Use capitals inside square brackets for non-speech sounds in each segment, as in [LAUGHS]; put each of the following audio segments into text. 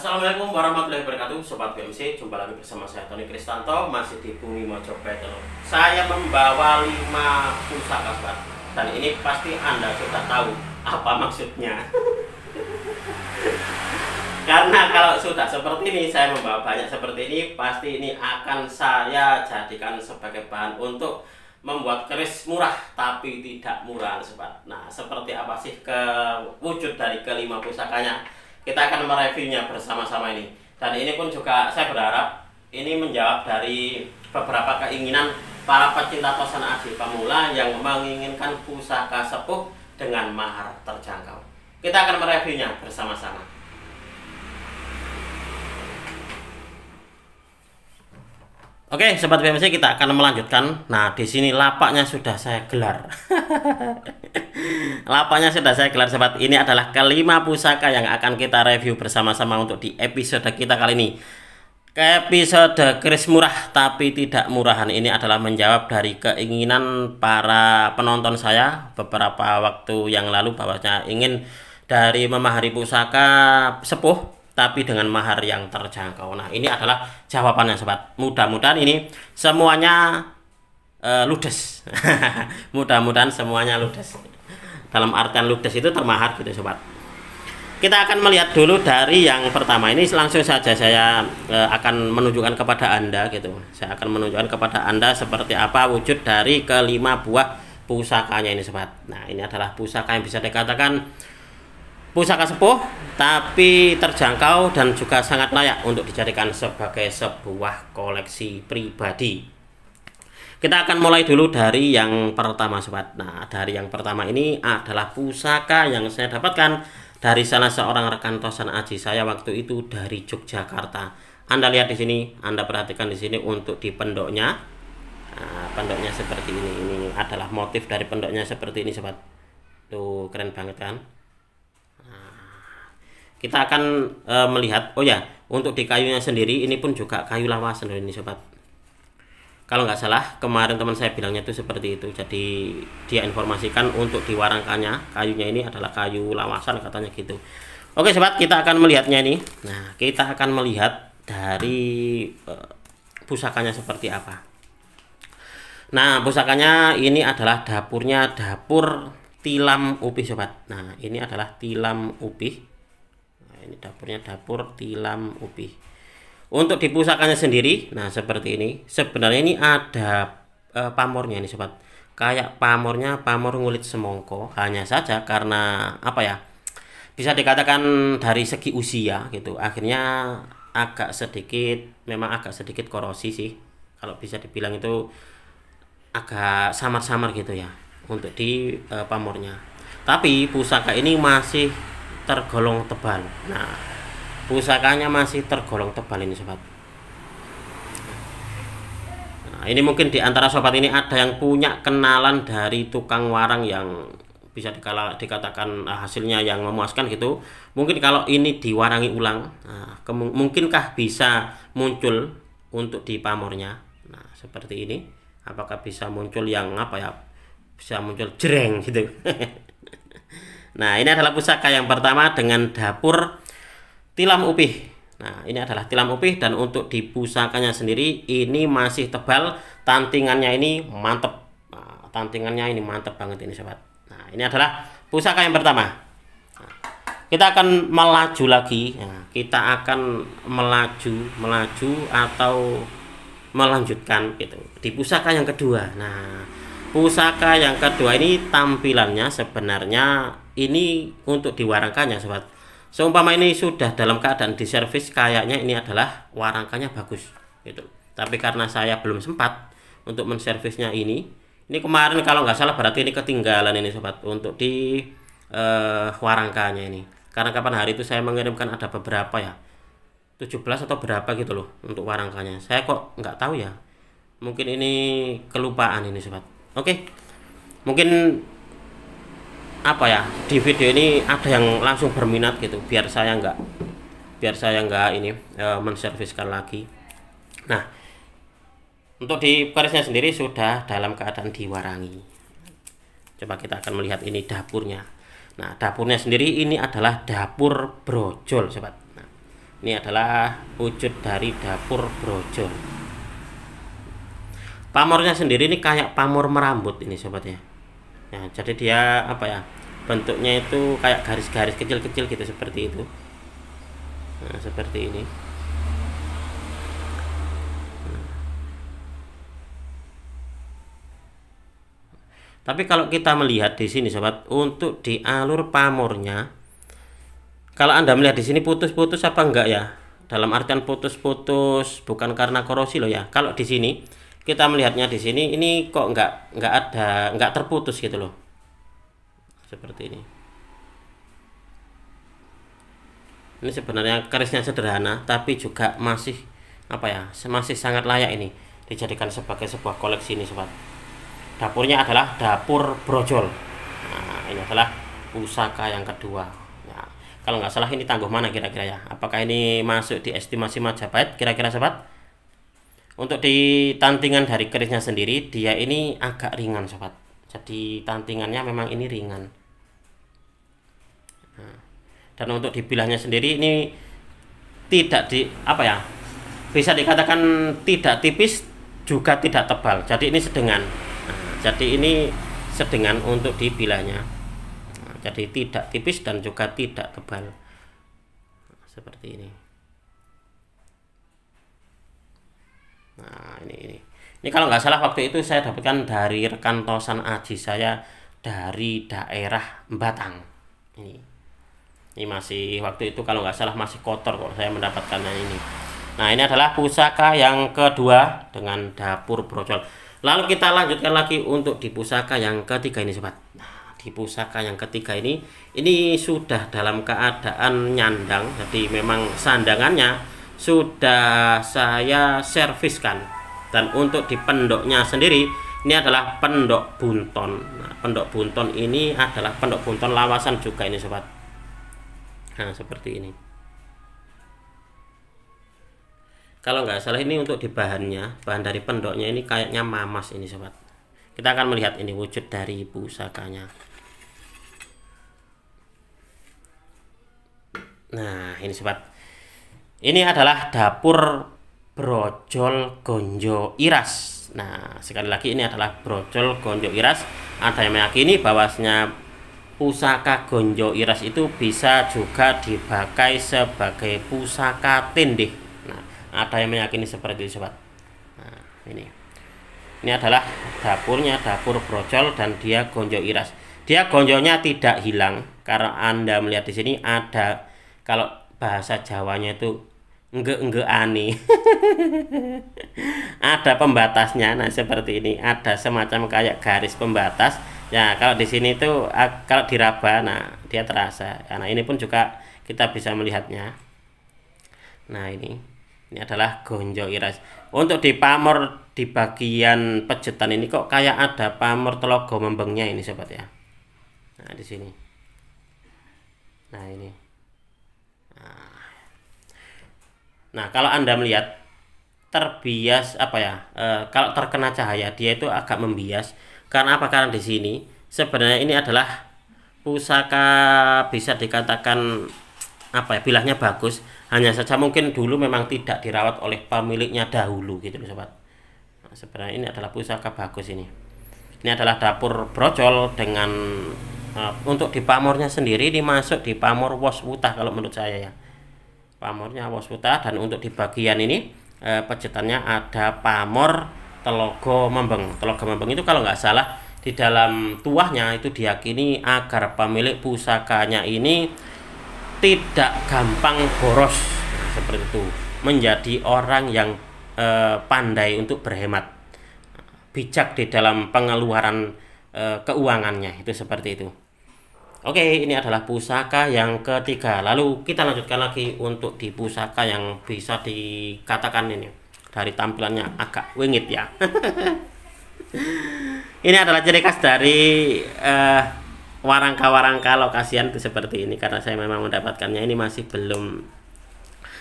Assalamualaikum warahmatullahi wabarakatuh Sobat BMC, jumpa lagi bersama saya Tony Kristanto Masih di Bumi Mojokerto Saya membawa 5 pusaka sobat Dan ini pasti Anda sudah tahu apa maksudnya [LAUGHS] Karena kalau sudah seperti ini, saya membawa banyak seperti ini Pasti ini akan saya jadikan sebagai bahan untuk membuat keris murah tapi tidak murah sobat Nah seperti apa sih ke wujud dari kelima pusakanya kita akan mereviewnya bersama-sama ini. Dan ini pun juga saya berharap ini menjawab dari beberapa keinginan para pecinta tosan aji pemula yang menginginkan pusaka sepuh dengan mahar terjangkau. Kita akan mereviewnya bersama-sama. Oke, sobat BMC kita akan melanjutkan. Nah, di sini lapaknya sudah saya gelar. [LAUGHS] lapaknya sudah saya gelar sobat. Ini adalah kelima pusaka yang akan kita review bersama-sama untuk di episode kita kali ini. Ke episode keris murah tapi tidak murahan ini adalah menjawab dari keinginan para penonton saya beberapa waktu yang lalu bahwasanya ingin dari memahari pusaka sepuh tapi dengan mahar yang terjangkau. Nah, ini adalah jawabannya sobat. Mudah-mudahan ini semuanya uh, ludes. [LAUGHS] Mudah-mudahan semuanya ludes. Dalam artian ludes itu termahar gitu sobat. Kita akan melihat dulu dari yang pertama ini langsung saja saya e, akan menunjukkan kepada Anda gitu. Saya akan menunjukkan kepada Anda seperti apa wujud dari kelima buah pusakanya ini sobat. Nah, ini adalah pusaka yang bisa dikatakan pusaka sepuh tapi terjangkau dan juga sangat layak untuk dijadikan sebagai sebuah koleksi pribadi. Kita akan mulai dulu dari yang pertama sobat. Nah, dari yang pertama ini adalah pusaka yang saya dapatkan dari salah seorang rekan tosan aji saya waktu itu dari Yogyakarta. Anda lihat di sini, Anda perhatikan di sini untuk di pendoknya. Nah, pendoknya seperti ini. Ini adalah motif dari pendoknya seperti ini sobat. Tuh keren banget kan? kita akan e, melihat oh ya untuk di kayunya sendiri ini pun juga kayu lawasan loh ini sobat kalau nggak salah kemarin teman saya bilangnya itu seperti itu jadi dia informasikan untuk di warangkanya kayunya ini adalah kayu lawasan katanya gitu oke sobat kita akan melihatnya ini nah kita akan melihat dari e, pusakanya seperti apa nah pusakanya ini adalah dapurnya dapur tilam upih sobat nah ini adalah tilam upih ini dapurnya dapur tilam ubi. untuk dipusakannya sendiri nah seperti ini sebenarnya ini ada e, pamornya ini sobat kayak pamornya pamor ngulit semongko hanya saja karena apa ya bisa dikatakan dari segi usia gitu akhirnya agak sedikit memang agak sedikit korosi sih kalau bisa dibilang itu agak samar-samar gitu ya untuk di e, pamornya tapi pusaka ini masih tergolong tebal nah pusakanya masih tergolong tebal ini sobat nah, ini mungkin di antara sobat ini ada yang punya kenalan dari tukang warang yang bisa dikala, dikatakan eh, hasilnya yang memuaskan gitu mungkin kalau ini diwarangi ulang nah, mungkinkah bisa muncul untuk di pamornya nah seperti ini apakah bisa muncul yang apa ya bisa muncul jereng gitu [LAUGHS] Nah, ini adalah pusaka yang pertama dengan dapur tilam upih. Nah, ini adalah tilam upih dan untuk di pusakanya sendiri ini masih tebal, tantingannya ini mantep. Nah, tantingannya ini mantep banget ini sobat. Nah, ini adalah pusaka yang pertama. kita akan melaju lagi. Nah, kita akan melaju, melaju atau melanjutkan gitu. Di pusaka yang kedua. Nah, pusaka yang kedua ini tampilannya sebenarnya ini untuk diwarangkannya sobat seumpama ini sudah dalam keadaan di diservis kayaknya ini adalah warangkanya bagus gitu tapi karena saya belum sempat untuk menservisnya ini ini kemarin kalau nggak salah berarti ini ketinggalan ini sobat untuk di uh, eh, warangkanya ini karena kapan hari itu saya mengirimkan ada beberapa ya 17 atau berapa gitu loh untuk warangkanya saya kok nggak tahu ya mungkin ini kelupaan ini sobat oke mungkin apa ya di video ini ada yang langsung berminat gitu biar saya nggak biar saya nggak ini e, menserviskan lagi nah untuk di barisnya sendiri sudah dalam keadaan diwarangi coba kita akan melihat ini dapurnya nah dapurnya sendiri ini adalah dapur brojol sobat nah, ini adalah wujud dari dapur brojol pamornya sendiri ini kayak pamor merambut ini sobat ya Nah, jadi dia apa ya? Bentuknya itu kayak garis-garis kecil-kecil gitu seperti itu. Nah, seperti ini. Tapi kalau kita melihat di sini sobat, untuk di alur pamornya kalau Anda melihat di sini putus-putus apa enggak ya? Dalam artian putus-putus bukan karena korosi loh ya. Kalau di sini kita melihatnya di sini ini kok nggak nggak ada nggak terputus gitu loh seperti ini ini sebenarnya kerisnya sederhana tapi juga masih apa ya masih sangat layak ini dijadikan sebagai sebuah koleksi ini sobat dapurnya adalah dapur brojol nah, ini adalah pusaka yang kedua ya, kalau nggak salah ini tangguh mana kira-kira ya apakah ini masuk di estimasi Majapahit kira-kira sobat untuk di tantingan dari kerisnya sendiri dia ini agak ringan sobat jadi tantingannya memang ini ringan nah, dan untuk dibilahnya sendiri ini tidak di apa ya bisa dikatakan tidak tipis juga tidak tebal jadi ini sedengan nah, jadi ini sedengan untuk dibilahnya nah, jadi tidak tipis dan juga tidak tebal nah, seperti ini Ini kalau nggak salah waktu itu saya dapatkan dari rekan tosan aji saya dari daerah Batang. Ini. Ini masih waktu itu kalau nggak salah masih kotor kok saya mendapatkannya ini. Nah, ini adalah pusaka yang kedua dengan dapur brocol. Lalu kita lanjutkan lagi untuk di pusaka yang ketiga ini sobat. Nah, di pusaka yang ketiga ini ini sudah dalam keadaan nyandang, jadi memang sandangannya sudah saya serviskan dan untuk di pendoknya sendiri ini adalah pendok bunton nah, pendok bunton ini adalah pendok bunton lawasan juga ini sobat nah seperti ini kalau nggak salah ini untuk di bahannya bahan dari pendoknya ini kayaknya mamas ini sobat kita akan melihat ini wujud dari pusakanya nah ini sobat ini adalah dapur brojol gonjo iras. Nah, sekali lagi ini adalah brojol gonjo iras. Ada yang meyakini bahwasnya pusaka gonjo iras itu bisa juga dibakai sebagai pusaka tindih. Nah, ada yang meyakini seperti itu, sobat. Nah, ini. Ini adalah dapurnya, dapur brojol dan dia gonjo iras. Dia gonjonya tidak hilang karena Anda melihat di sini ada kalau bahasa Jawanya itu enggak enggak ani [LAUGHS] ada pembatasnya nah seperti ini ada semacam kayak garis pembatas ya kalau di sini itu kalau diraba nah dia terasa karena ya, ini pun juga kita bisa melihatnya nah ini ini adalah gonjo iras untuk di pamor di bagian pejetan ini kok kayak ada pamor telogo membengnya ini sobat ya nah di sini nah ini Nah, kalau Anda melihat terbias apa ya? E, kalau terkena cahaya dia itu agak membias. Karena apa? Karena di sini sebenarnya ini adalah pusaka bisa dikatakan apa ya bilahnya bagus hanya saja mungkin dulu memang tidak dirawat oleh pemiliknya dahulu gitu loh sobat nah, sebenarnya ini adalah pusaka bagus ini ini adalah dapur brocol dengan uh, untuk di pamornya sendiri ini di pamor wos wutah kalau menurut saya ya pamornya waswuta dan untuk di bagian ini e, pejetannya ada pamor telogo membeng telogo membeng itu kalau nggak salah di dalam tuahnya itu diyakini agar pemilik pusakanya ini tidak gampang boros seperti itu menjadi orang yang e, pandai untuk berhemat bijak di dalam pengeluaran e, keuangannya itu seperti itu Oke, ini adalah pusaka yang ketiga. Lalu kita lanjutkan lagi untuk di pusaka yang bisa dikatakan ini dari tampilannya agak wingit ya. [LAUGHS] ini adalah ciri khas dari uh, warangka-warangka lokasian itu seperti ini karena saya memang mendapatkannya ini masih belum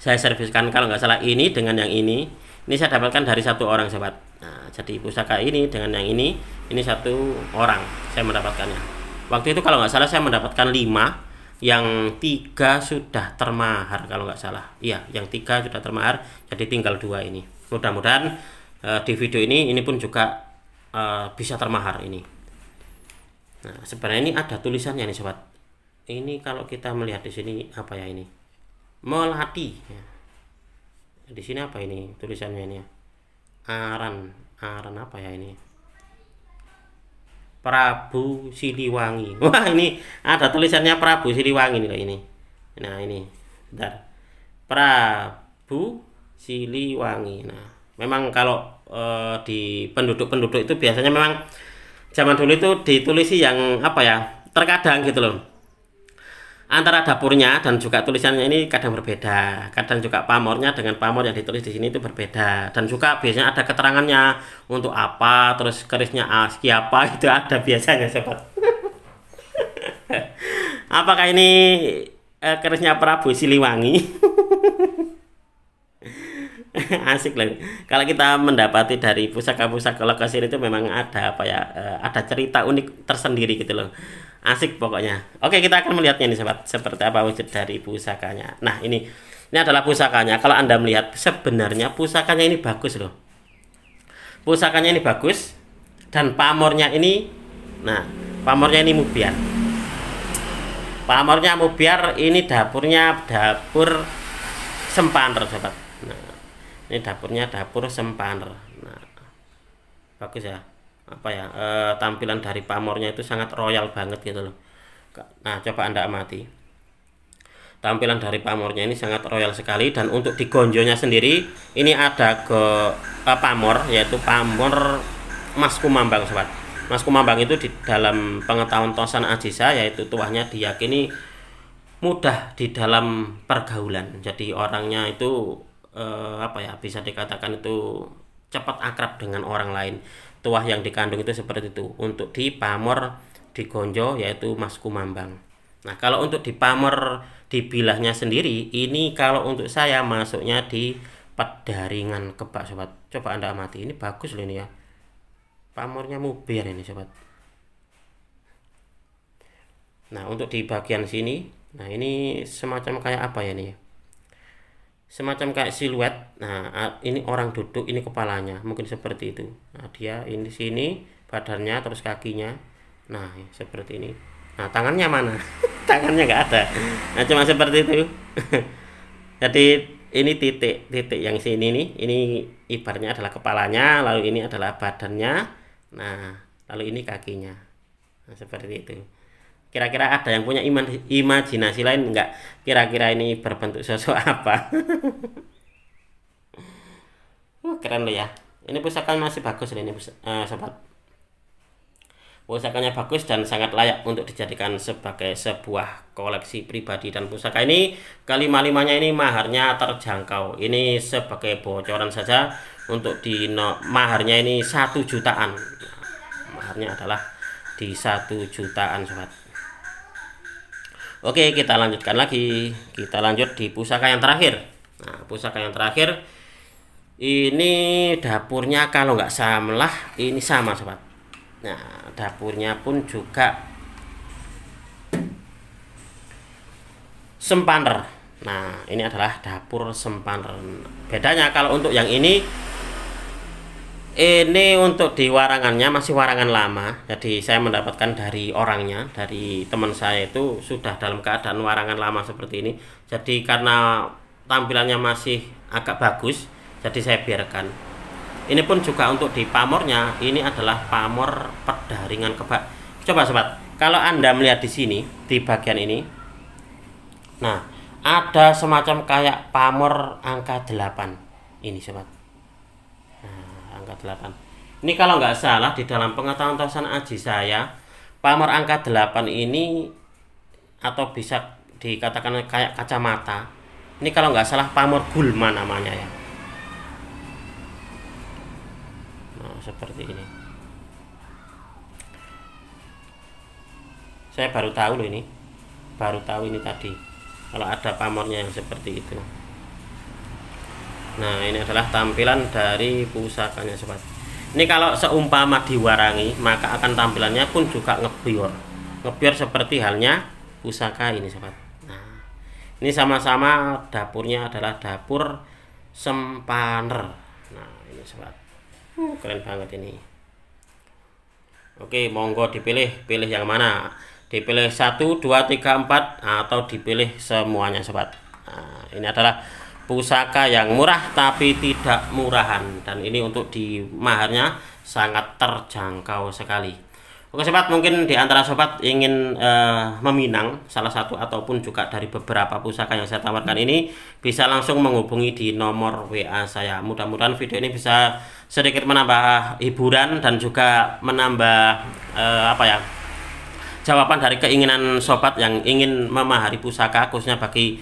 saya serviskan kalau nggak salah ini dengan yang ini ini saya dapatkan dari satu orang sobat nah, jadi pusaka ini dengan yang ini ini satu orang saya mendapatkannya waktu itu kalau nggak salah saya mendapatkan 5 yang tiga sudah termahar kalau nggak salah iya yang tiga sudah termahar jadi tinggal dua ini mudah-mudahan uh, di video ini ini pun juga uh, bisa termahar ini nah sebenarnya ini ada tulisannya nih sobat ini kalau kita melihat di sini apa ya ini melati ya. di sini apa ini tulisannya ini ya? aran aran apa ya ini Prabu Siliwangi. [LAUGHS] Wah, ini ada tulisannya Prabu Siliwangi nih ini. Nah, ini. Bentar. Prabu Siliwangi. Nah, memang kalau eh, di penduduk-penduduk itu biasanya memang zaman dulu itu ditulisi yang apa ya? Terkadang gitu loh antara dapurnya dan juga tulisannya ini kadang berbeda kadang juga pamornya dengan pamor yang ditulis di sini itu berbeda dan juga biasanya ada keterangannya untuk apa terus kerisnya siapa [LAUGHS] itu ada biasanya sobat [LAUGHS] apakah ini eh, kerisnya Prabu Siliwangi [LAUGHS] [LAUGHS] asik lah kalau kita mendapati dari pusaka-pusaka lokasi itu memang ada apa ya eh, ada cerita unik tersendiri gitu loh asik pokoknya oke kita akan melihatnya nih sobat seperti apa wujud dari pusakanya nah ini ini adalah pusakanya kalau anda melihat sebenarnya pusakanya ini bagus loh pusakanya ini bagus dan pamornya ini nah pamornya ini mubiar pamornya mubiar ini dapurnya dapur sempan sobat ini dapurnya dapur sempaner nah, bagus ya apa ya e, tampilan dari pamornya itu sangat royal banget gitu loh nah coba anda amati tampilan dari pamornya ini sangat royal sekali dan untuk di gonjonya sendiri ini ada ke eh, pamor yaitu pamor Mas Kumambang sobat Mas Kumambang itu di dalam pengetahuan Tosan Ajisa yaitu tuahnya diyakini mudah di dalam pergaulan jadi orangnya itu eh, apa ya bisa dikatakan itu cepat akrab dengan orang lain tuah yang dikandung itu seperti itu untuk di pamor di gonjo yaitu mas kumambang nah kalau untuk di pamor di bilahnya sendiri ini kalau untuk saya masuknya di pedaringan kebak sobat coba anda amati ini bagus loh ini ya pamornya mubir ini sobat nah untuk di bagian sini nah ini semacam kayak apa ya nih semacam kayak siluet. Nah, ini orang duduk, ini kepalanya, mungkin seperti itu. Nah, dia ini sini badannya terus kakinya. Nah, ya, seperti ini. Nah, tangannya mana? [LAUGHS] tangannya nggak ada. Nah, cuma seperti itu. [LAUGHS] Jadi ini titik-titik yang sini nih, ini ibarnya adalah kepalanya, lalu ini adalah badannya. Nah, lalu ini kakinya. Nah, seperti itu kira-kira ada yang punya iman imajinasi lain enggak kira-kira ini berbentuk sosok apa [LAUGHS] uh, keren loh ya ini pusaka masih bagus loh ini uh, sobat pusakanya bagus dan sangat layak untuk dijadikan sebagai sebuah koleksi pribadi dan pusaka ini kelima-limanya ini maharnya terjangkau ini sebagai bocoran saja untuk di no, maharnya ini satu jutaan maharnya adalah di satu jutaan sobat Oke, kita lanjutkan lagi. Kita lanjut di pusaka yang terakhir. Nah, pusaka yang terakhir ini dapurnya kalau nggak salah ini sama sobat. Nah, dapurnya pun juga sempaner. Nah, ini adalah dapur sempaner. Bedanya kalau untuk yang ini ini untuk di warangannya masih warangan lama jadi saya mendapatkan dari orangnya dari teman saya itu sudah dalam keadaan warangan lama seperti ini jadi karena tampilannya masih agak bagus jadi saya biarkan ini pun juga untuk di pamornya ini adalah pamor perdaringan kebak coba sobat kalau anda melihat di sini di bagian ini nah ada semacam kayak pamor angka 8 ini sobat angka 8 ini kalau nggak salah di dalam pengetahuan tosan aji saya pamor angka 8 ini atau bisa dikatakan kayak kacamata ini kalau nggak salah pamor gulma namanya ya nah seperti ini saya baru tahu loh ini baru tahu ini tadi kalau ada pamornya yang seperti itu Nah ini adalah tampilan dari pusakanya sobat. Ini kalau seumpama diwarangi maka akan tampilannya pun juga ngebior, ngebior seperti halnya pusaka ini sobat. Nah ini sama-sama dapurnya adalah dapur sempaner. Nah ini sobat, uh, keren banget ini. Oke monggo dipilih, pilih yang mana? Dipilih satu, dua, tiga, empat atau dipilih semuanya sobat. Nah, ini adalah pusaka yang murah tapi tidak murahan dan ini untuk di maharnya sangat terjangkau sekali oke sobat mungkin di antara sobat ingin uh, meminang salah satu ataupun juga dari beberapa pusaka yang saya tawarkan ini bisa langsung menghubungi di nomor WA saya mudah-mudahan video ini bisa sedikit menambah hiburan dan juga menambah uh, apa ya jawaban dari keinginan sobat yang ingin memahari pusaka khususnya bagi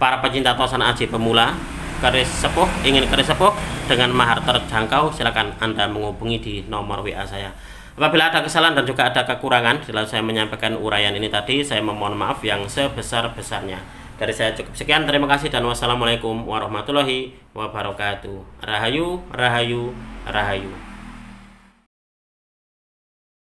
para pecinta tosan aji pemula keris sepuh ingin keris sepuh dengan mahar terjangkau silakan anda menghubungi di nomor WA saya apabila ada kesalahan dan juga ada kekurangan setelah saya menyampaikan uraian ini tadi saya memohon maaf yang sebesar-besarnya dari saya cukup sekian terima kasih dan wassalamualaikum warahmatullahi wabarakatuh rahayu rahayu rahayu